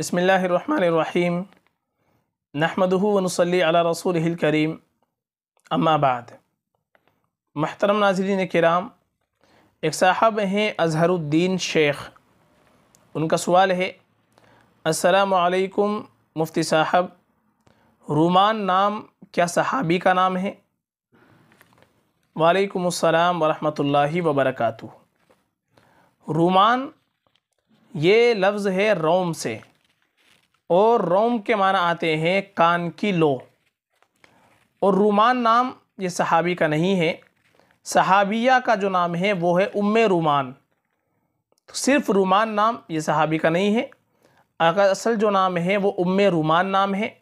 बसमीम नहमदूनसली रसूल करीम अम्माबाद महतरम नाजरीन कराम एक साहब हैं अजहरुद्दीन शेख उनका सवाल है असलकुम मुफ्ती साहब रुमान नाम क्या सहाबी का नाम है वालेकुम अस्सलाम वरहमतुल्लाहि वबरकातु रुमान ये लफ्ज़ है रोम से और रोम के माना आते हैं कान की लो और रुमान नाम ये सहाबी का नहीं है सहाबिया का जो नाम है वो है उम रुमान तो सिर्फ रुमान नाम ये सहाबी का नहीं है अगर असल जो नाम है वो उम रुमान नाम है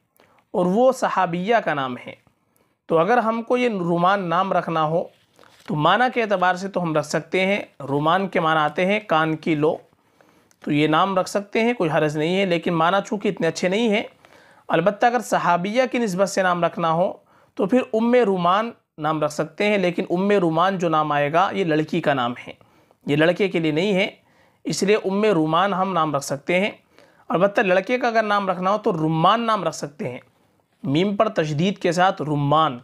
और वो सहाबिया का नाम है तो अगर हमको ये रुमान नाम रखना हो तो माना के अतबार से तो हम रख सकते हैं रुमान के माना आते हैं कान की लो तो ये नाम रख सकते हैं कोई हरज नहीं है लेकिन माना चूँकि इतने अच्छे नहीं हैं अलबत् अगर सहाबिया की नस्बत से नाम रखना हो तो फिर उम रुमान नाम रख सकते हैं लेकिन उम रुमान जो नाम आएगा ये लड़की का नाम है ये लड़के के लिए नहीं है इसलिए उम रुमान हम नाम रख सकते हैं अलबत् लड़के का अगर नाम रखना हो तो रुमान नाम रख सकते हैं मीम पर तशदीद के साथ रुमान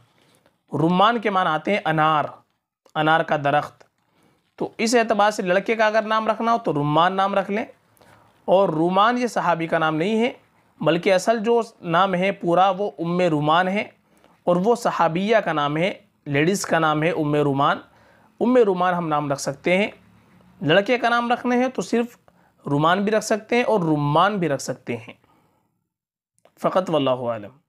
रुमान के मान आते हैं अनार अनार का दरख्त तो इस एतबार से लड़के का अगर नाम रखना हो तो रुमान नाम रख लें और रुमान ये सहाबी का नाम नहीं है बल्कि असल जो नाम है पूरा वो उम रुमान है और वो सहाबिया का नाम है लेडीज़ का नाम है उम रुमान उम रुमान हम नाम रख सकते हैं लड़के का नाम रखने हैं तो सिर्फ रुमान भी रख सकते हैं और रुमान भी रख सकते हैं फ़कत वल्लम